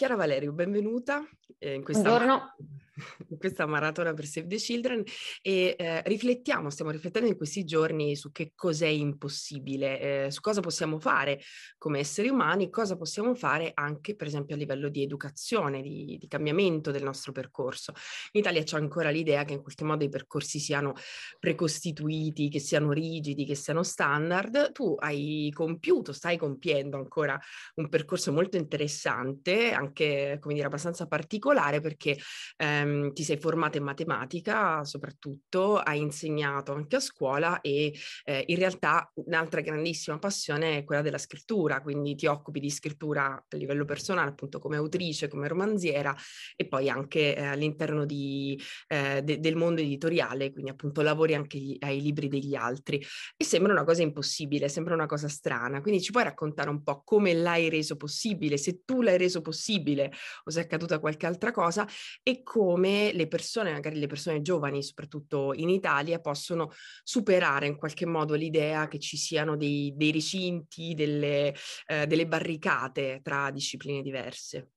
Chiara Valerio, benvenuta eh, in, questa maratona, in, questa maratona per Save the Children e eh, riflettiamo, stiamo riflettendo in questi giorni su che cos'è impossibile, eh, su cosa possiamo fare come esseri umani, cosa possiamo fare anche per esempio a livello di educazione, di, di cambiamento del nostro percorso. In Italia c'è ancora l'idea che in qualche modo i percorsi siano precostituiti, che siano rigidi, che siano standard. Tu hai compiuto, stai compiendo ancora un percorso molto interessante, anche anche, come dire, abbastanza particolare perché ehm, ti sei formata in matematica soprattutto, hai insegnato anche a scuola e eh, in realtà un'altra grandissima passione è quella della scrittura, quindi ti occupi di scrittura a livello personale, appunto come autrice, come romanziera e poi anche eh, all'interno di, eh, de- del mondo editoriale, quindi appunto lavori anche gli, ai libri degli altri. E sembra una cosa impossibile, sembra una cosa strana, quindi ci puoi raccontare un po' come l'hai reso possibile, se tu l'hai reso possibile possibile o se è accaduta qualche altra cosa e come le persone, magari le persone giovani, soprattutto in Italia, possono superare in qualche modo l'idea che ci siano dei, dei recinti, delle, eh, delle barricate tra discipline diverse.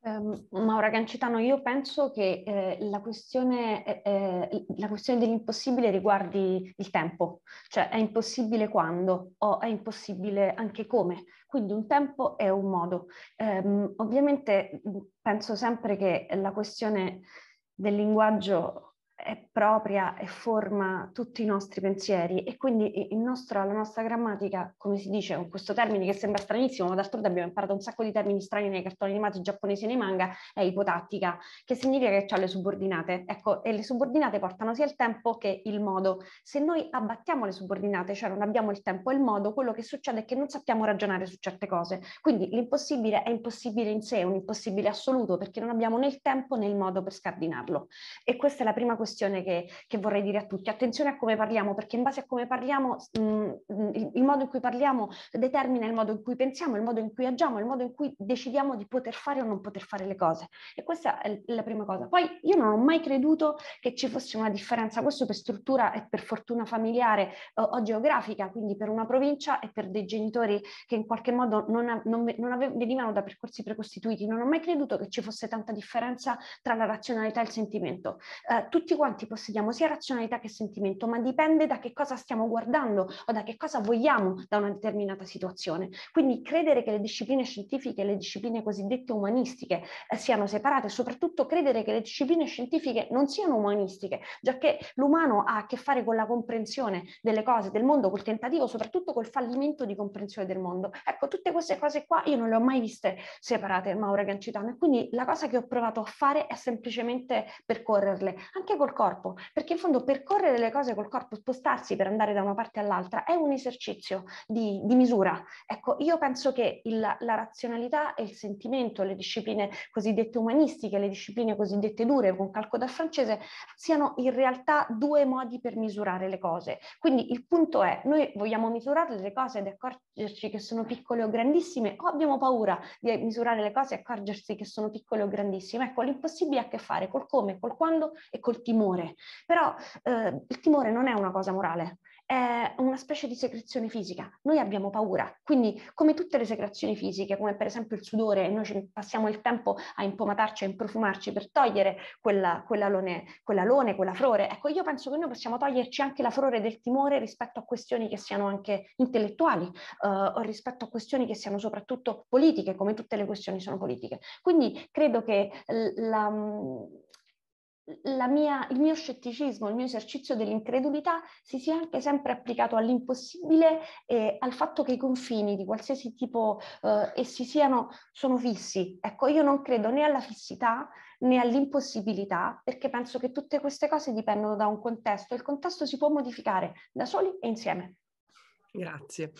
Um, Maura Gancitano, io penso che eh, la, questione, eh, eh, la, questione, dell'impossibile riguardi il tempo, cioè è impossibile quando o è impossibile anche come, quindi un tempo è un modo. Um, ovviamente penso sempre che la questione del linguaggio è propria e forma tutti i nostri pensieri e quindi il nostro, la nostra grammatica, come si dice con questo termine che sembra stranissimo, ma d'altronde abbiamo imparato un sacco di termini strani nei cartoni animati giapponesi e nei manga, è ipotattica, che significa che ha le subordinate. Ecco, e le subordinate portano sia il tempo che il modo. Se noi abbattiamo le subordinate, cioè non abbiamo il tempo e il modo, quello che succede è che non sappiamo ragionare su certe cose. Quindi l'impossibile è impossibile in sé, un impossibile assoluto, perché non abbiamo né il tempo né il modo per scardinarlo. E questa è la prima questione questione che, che, vorrei dire a tutti. Attenzione a come parliamo, perché in base a come parliamo, mm, mm, il modo in cui parliamo determina il modo in cui pensiamo, il modo in cui agiamo, il modo in cui decidiamo di poter fare o non poter fare le cose. E questa è la prima cosa. Poi io non ho mai creduto che ci fosse una differenza, questo per struttura e per fortuna familiare eh, o, geografica, quindi per una provincia e per dei genitori che in qualche modo non, non, non avev- venivano da percorsi precostituiti. Non ho mai creduto che ci fosse tanta differenza tra la razionalità e il sentimento. Eh, tutti quanti possediamo sia razionalità che sentimento, ma dipende da che cosa stiamo guardando o da che cosa vogliamo da una determinata situazione. Quindi credere che le discipline scientifiche e le discipline cosiddette umanistiche eh, siano separate e soprattutto credere che le discipline scientifiche non siano umanistiche, già che l'umano ha a che fare con la comprensione delle cose, del mondo, col tentativo, soprattutto col fallimento di comprensione del mondo. Ecco, tutte queste cose qua io non le ho mai viste separate, Maura Gancitano, e quindi la cosa che ho provato a fare è semplicemente percorrerle, anche con col corpo, perché in fondo percorrere le cose col corpo, spostarsi per andare da una parte all'altra, è un esercizio di, di misura. Ecco, io penso che il, la razionalità e il sentimento, le discipline cosiddette umanistiche, le discipline cosiddette dure, con calco dal francese, siano in realtà due modi per misurare le cose. Quindi il punto è, noi vogliamo misurare le cose ed accorgerci che sono piccole o grandissime, o abbiamo paura di misurare le cose e accorgersi che sono piccole o grandissime. Ecco, l'impossibile ha a che fare col come, col quando e col timore timore, però eh, il timore non è una cosa morale, è una specie di secrezione fisica. Noi abbiamo paura, quindi come tutte le secrezioni fisiche, come per esempio il sudore, e noi passiamo il tempo a impomatarci, a improfumarci per togliere quella, quell'alone, quell'alone, quella flore, Ecco, io penso che noi possiamo toglierci anche la flore del timore rispetto a questioni che siano anche intellettuali eh, o rispetto a questioni che siano soprattutto politiche, come tutte le questioni sono politiche. Quindi credo che la mm, mia, il mio scetticismo, il mio esercizio dell'incredulità si sia anche sempre applicato all'impossibile e al fatto che i confini di qualsiasi tipo eh, essi siano sono fissi. Ecco, io non credo né alla fissità né all'impossibilità perché penso che tutte queste cose dipendono da un contesto e il contesto si può modificare da soli e insieme. Grazie.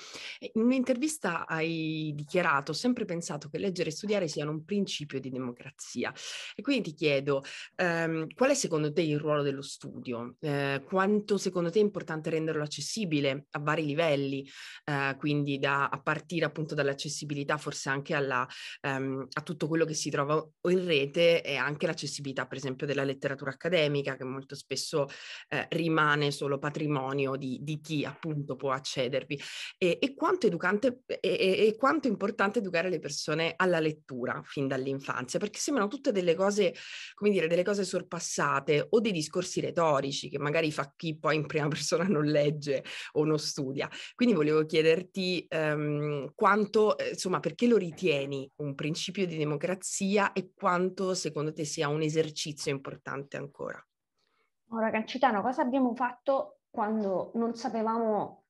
In un'intervista hai dichiarato, ho sempre pensato che leggere e studiare siano un principio di democrazia. E quindi ti chiedo, ehm, qual è secondo te il ruolo dello studio? Eh, quanto secondo te è importante renderlo accessibile a vari livelli, eh, quindi da, a partire appunto dall'accessibilità forse anche alla, ehm, a tutto quello che si trova in rete e anche l'accessibilità per esempio della letteratura accademica che molto spesso eh, rimane solo patrimonio di, di chi appunto può accedere chiedervi e, e quanto educante e, e, quanto è importante educare le persone alla lettura fin dall'infanzia, perché sembrano tutte delle cose, come dire, delle cose sorpassate o dei discorsi retorici che magari fa chi poi in prima persona non legge o non studia. Quindi volevo chiederti ehm, quanto, eh, insomma, perché lo ritieni un principio di democrazia e quanto secondo te sia un esercizio importante ancora? Ora, oh, Cancitano, cosa abbiamo fatto quando non sapevamo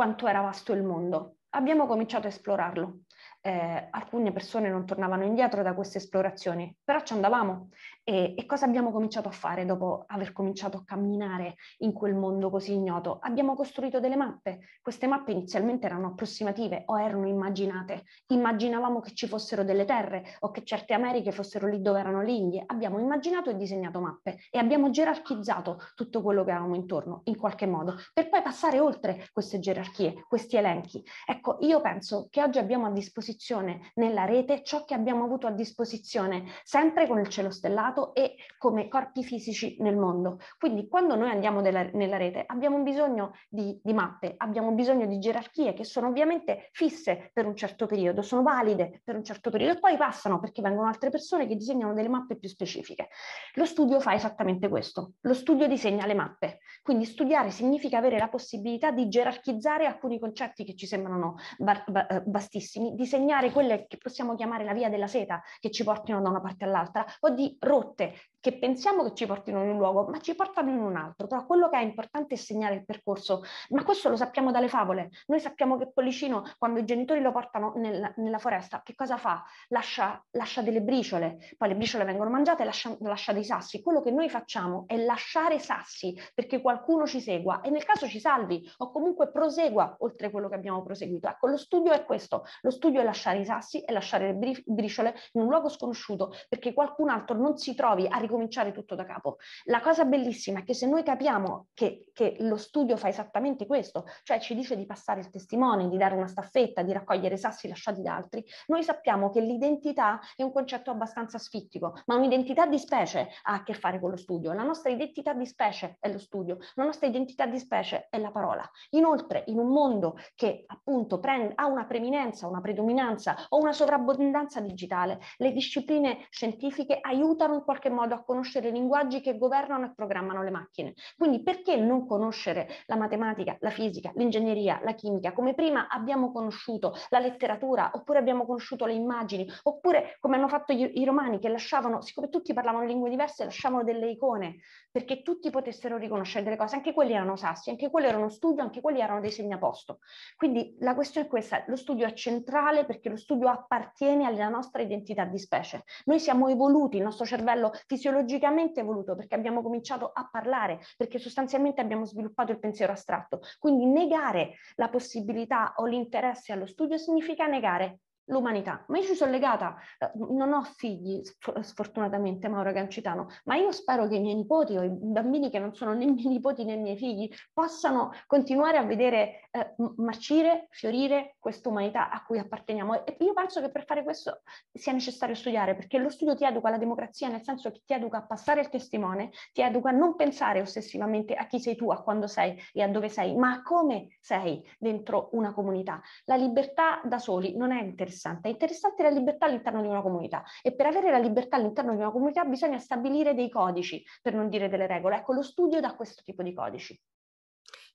quanto era vasto il mondo. Abbiamo cominciato a esplorarlo eh, alcune persone non tornavano indietro da queste esplorazioni, però ci andavamo. E, e, cosa abbiamo cominciato a fare dopo aver cominciato a camminare in quel mondo così ignoto? Abbiamo costruito delle mappe. Queste mappe inizialmente erano approssimative o erano immaginate. Immaginavamo che ci fossero delle terre o che certe Americhe fossero lì dove erano le Indie. Abbiamo immaginato e disegnato mappe e abbiamo gerarchizzato tutto quello che avevamo intorno, in qualche modo, per poi passare oltre queste gerarchie, questi elenchi. Ecco, io penso che oggi abbiamo a disposizione disposizione nella rete ciò che abbiamo avuto a disposizione sempre con il cielo stellato e come corpi fisici nel mondo. Quindi quando noi andiamo della, nella rete abbiamo bisogno di, di mappe, abbiamo bisogno di gerarchie che sono ovviamente fisse per un certo periodo, sono valide per un certo periodo e poi passano perché vengono altre persone che disegnano delle mappe più specifiche. Lo studio fa esattamente questo, lo studio disegna le mappe, quindi studiare significa avere la possibilità di gerarchizzare alcuni concetti che ci sembrano eh, vastissimi, disegnare disegnare quelle che possiamo chiamare la via della seta, che ci portino da una parte all'altra, o di rotte che pensiamo che ci portino in un luogo, ma ci portano in un altro. Però quello che è importante è segnare il percorso, ma questo lo sappiamo dalle favole. Noi sappiamo che Pollicino, quando i genitori lo portano nel, nella foresta, che cosa fa? Lascia, lascia, delle briciole, poi le briciole vengono mangiate e lascia, lascia dei sassi. Quello che noi facciamo è lasciare sassi perché qualcuno ci segua e nel caso ci salvi o comunque prosegua oltre quello che abbiamo proseguito. Ecco, lo studio è questo, lo studio è la lasciare i sassi e lasciare le briciole in un luogo sconosciuto perché qualcun altro non si trovi a ricominciare tutto da capo. La cosa bellissima è che se noi capiamo che, che lo studio fa esattamente questo, cioè ci dice di passare il testimone, di dare una staffetta, di raccogliere sassi lasciati da altri, noi sappiamo che l'identità è un concetto abbastanza sfittico, ma un'identità di specie ha a che fare con lo studio. La nostra identità di specie è lo studio, la nostra identità di specie è la parola. Inoltre, in un mondo che appunto prende, ha una preminenza, una predominanza, sovrabbondanza o una sovrabbondanza digitale, le discipline scientifiche aiutano in qualche modo a conoscere i linguaggi che governano e programmano le macchine. Quindi perché non conoscere la matematica, la fisica, l'ingegneria, la chimica, come prima abbiamo conosciuto la letteratura, oppure abbiamo conosciuto le immagini, oppure come hanno fatto i romani che lasciavano, siccome tutti parlavano lingue diverse, lasciavano delle icone perché tutti potessero riconoscere delle cose, anche quelli erano sassi, anche quelli erano studio, anche quelli erano dei segnaposto. Quindi la questione è questa, lo studio è centrale perché lo studio appartiene alla nostra identità di specie. Noi siamo evoluti, il nostro cervello fisiologicamente è evoluto perché abbiamo cominciato a parlare, perché sostanzialmente abbiamo sviluppato il pensiero astratto. Quindi negare la possibilità o l'interesse allo studio significa negare l'umanità. Ma io ci sono legata, eh, non ho figli sfortunatamente, Mauro Gancitano, ma io spero che i miei nipoti o i bambini che non sono né miei nipoti né miei figli possano continuare a vedere eh, marcire, fiorire questa umanità a cui apparteniamo. E io penso che per fare questo sia necessario studiare, perché lo studio ti educa alla democrazia, nel senso che ti educa a passare il testimone, ti educa a non pensare ossessivamente a chi sei tu, a quando sei e a dove sei, ma a come sei dentro una comunità. La libertà da soli non è interessante interessante? È interessante la libertà all'interno di una comunità e per avere la libertà all'interno di una comunità bisogna stabilire dei codici, per non dire delle regole. Ecco, lo studio dà questo tipo di codici.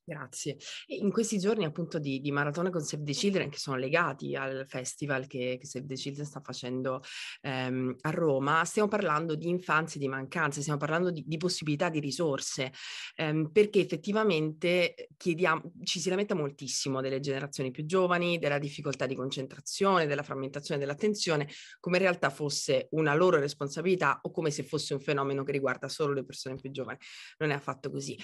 Grazie. in questi giorni appunto di, di, maratona con Save the Children che sono legati al festival che, che Save the Children sta facendo ehm, a Roma, stiamo parlando di infanzia e di mancanze, stiamo parlando di, di possibilità di risorse, ehm, perché effettivamente eh, chiediamo, ci si lamenta moltissimo delle generazioni più giovani, della difficoltà di concentrazione, della frammentazione dell'attenzione, come in realtà fosse una loro responsabilità o come se fosse un fenomeno che riguarda solo le persone più giovani. Non è affatto così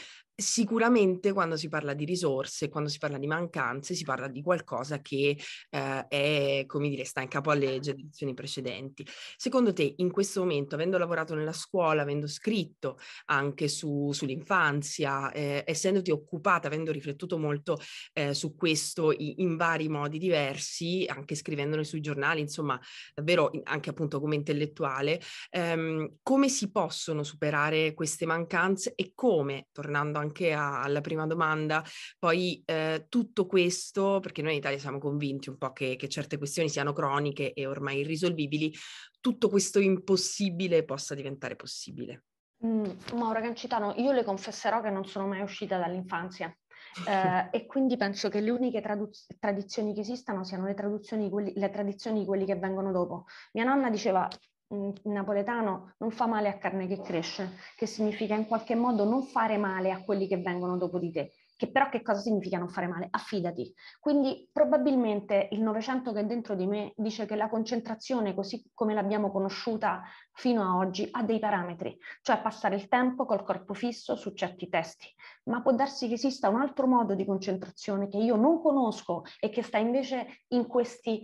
sicuramente quando si parla di risorse, quando si parla di mancanze, si parla di qualcosa che eh, è, come dire, sta in capo alle generazioni precedenti. Secondo te, in questo momento, avendo lavorato nella scuola, avendo scritto anche su, sull'infanzia, eh, essendoti occupata, avendo riflettuto molto eh, su questo in, vari modi diversi, anche scrivendone sui giornali, insomma, davvero anche appunto come intellettuale, ehm, come si possono superare queste mancanze e come, tornando anche anche a, alla prima domanda. Poi eh, tutto questo, perché noi in Italia siamo convinti un po' che, che certe questioni siano croniche e ormai irrisolvibili, tutto questo impossibile possa diventare possibile. Mm, Mauro Cancitano, io le confesserò che non sono mai uscita dall'infanzia. Eh, e quindi penso che le uniche traduz- tradizioni che esistano siano le, le tradizioni di quelli che vengono dopo. Mia nonna diceva napoletano non fa male a carne che cresce, che significa in qualche modo non fare male a quelli che vengono dopo di te. Che però che cosa significa non fare male? Affidati. Quindi probabilmente il Novecento che è dentro di me dice che la concentrazione, così come l'abbiamo conosciuta fino a oggi, ha dei parametri, cioè passare il tempo col corpo fisso su certi testi. Ma può darsi che esista un altro modo di concentrazione che io non conosco e che sta invece in questi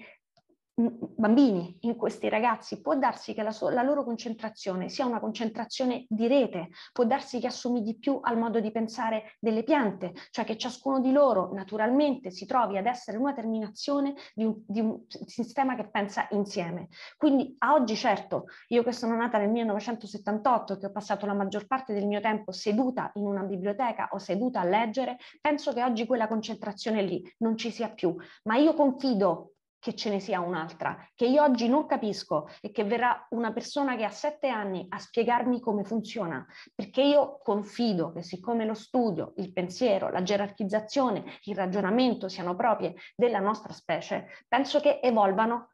bambini, in questi ragazzi, può darsi che la, so- la, loro concentrazione sia una concentrazione di rete, può darsi che assomigli più al modo di pensare delle piante, cioè che ciascuno di loro naturalmente si trovi ad essere una terminazione di un, di un sistema che pensa insieme. Quindi a oggi certo, io che sono nata nel 1978, che ho passato la maggior parte del mio tempo seduta in una biblioteca o seduta a leggere, penso che oggi quella concentrazione lì non ci sia più, ma io confido che ce ne sia un'altra, che io oggi non capisco e che verrà una persona che ha sette anni a spiegarmi come funziona, perché io confido che siccome lo studio, il pensiero, la gerarchizzazione, il ragionamento siano proprie della nostra specie, penso che evolvano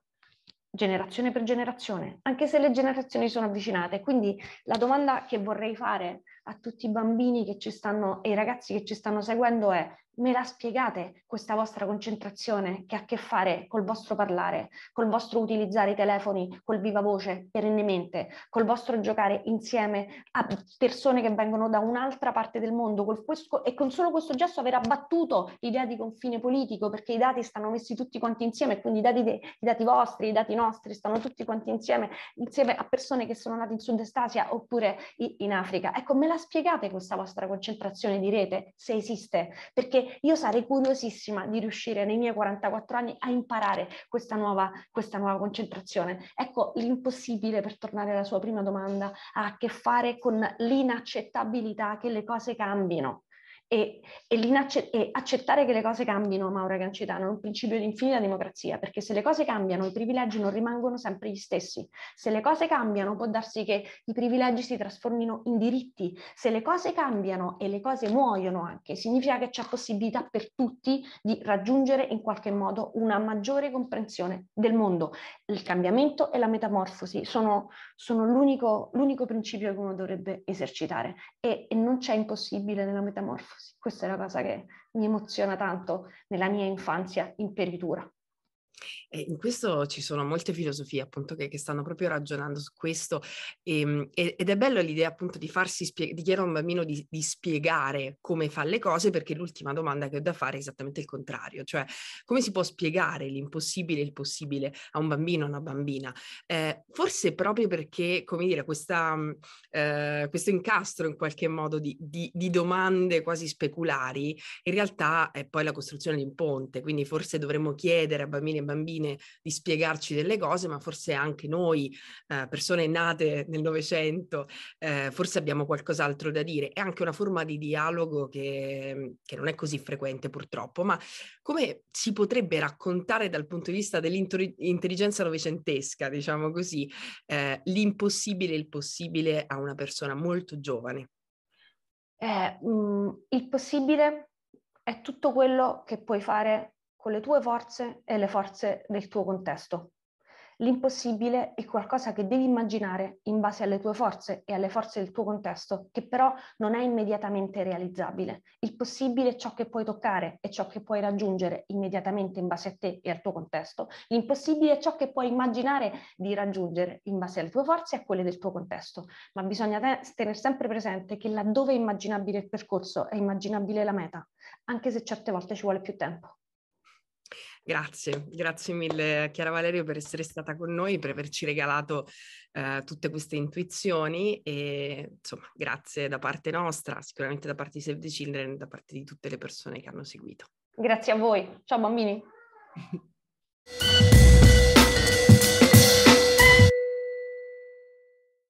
generazione per generazione, anche se le generazioni sono avvicinate. Quindi la domanda che vorrei fare a tutti i bambini che ci stanno e i ragazzi che ci stanno seguendo è me la spiegate questa vostra concentrazione che ha a che fare col vostro parlare, col vostro utilizzare i telefoni col viva voce perennemente, col vostro giocare insieme a persone che vengono da un'altra parte del mondo questo, e con solo questo gesto aver abbattuto l'idea di confine politico perché i dati stanno messi tutti quanti insieme, quindi i dati, de, i dati vostri, i dati nostri stanno tutti quanti insieme, insieme a persone che sono nate in Sud-Est Asia oppure in Africa. Ecco, me la spiegate questa vostra concentrazione di rete se esiste? Perché io sarei curiosissima di riuscire nei miei 44 anni a imparare questa nuova, questa nuova concentrazione. Ecco, l'impossibile, per tornare alla sua prima domanda, ha a che fare con l'inaccettabilità che le cose cambino e, e, e, accettare che le cose cambino, Maura Gancitano, è un principio di infinita democrazia, perché se le cose cambiano i privilegi non rimangono sempre gli stessi, se le cose cambiano può darsi che i privilegi si trasformino in diritti, se le cose cambiano e le cose muoiono anche, significa che c'è possibilità per tutti di raggiungere in qualche modo una maggiore comprensione del mondo. Il cambiamento e la metamorfosi sono, sono l'unico, l'unico principio che uno dovrebbe esercitare e, e non c'è impossibile nella metamorfosi. Questa è una cosa che mi emoziona tanto nella mia infanzia in peritura. E in questo ci sono molte filosofie appunto che, che stanno proprio ragionando su questo ehm, e, ed è bello l'idea appunto di farsi spie- di chiedere a un bambino di, di, spiegare come fa le cose perché l'ultima domanda che ho da fare è esattamente il contrario, cioè come si può spiegare l'impossibile e il possibile a un bambino o a una bambina? Eh, forse proprio perché, come dire, questa, eh, questo incastro in qualche modo di, di, di domande quasi speculari in realtà è poi la costruzione di un ponte, quindi forse dovremmo chiedere a bambini e e bambine di spiegarci delle cose, ma forse anche noi, eh, persone nate nel Novecento, eh, forse abbiamo qualcos'altro da dire. È anche una forma di dialogo che, che non è così frequente purtroppo, ma come si potrebbe raccontare dal punto di vista dell'intelligenza novecentesca, diciamo così, eh, l'impossibile e il possibile a una persona molto giovane? Eh, mh, mm, il possibile è tutto quello che puoi fare con le tue forze e le forze del tuo contesto. L'impossibile è qualcosa che devi immaginare in base alle tue forze e alle forze del tuo contesto, che però non è immediatamente realizzabile. Il possibile è ciò che puoi toccare, e ciò che puoi raggiungere immediatamente in base a te e al tuo contesto. L'impossibile è ciò che puoi immaginare di raggiungere in base alle tue forze e a quelle del tuo contesto. Ma bisogna tenere sempre presente che laddove è immaginabile il percorso, è immaginabile la meta, anche se certe volte ci vuole più tempo. Grazie, grazie mille a Chiara Valerio per essere stata con noi, per averci regalato eh, tutte queste intuizioni e insomma grazie da parte nostra, sicuramente da parte di Save the Children, da parte di tutte le persone che hanno seguito. Grazie a voi, ciao bambini.